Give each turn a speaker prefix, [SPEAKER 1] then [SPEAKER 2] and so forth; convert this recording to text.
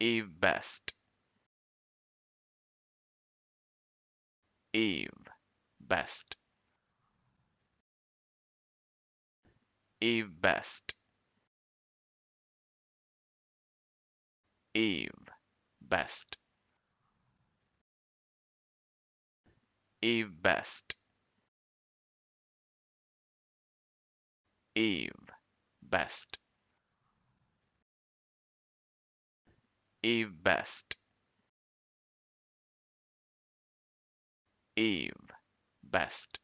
[SPEAKER 1] Eve Best. Eve Best. Eve Best. Eve Best. Eve Best. Eve Best. Eve Best. Eve Best.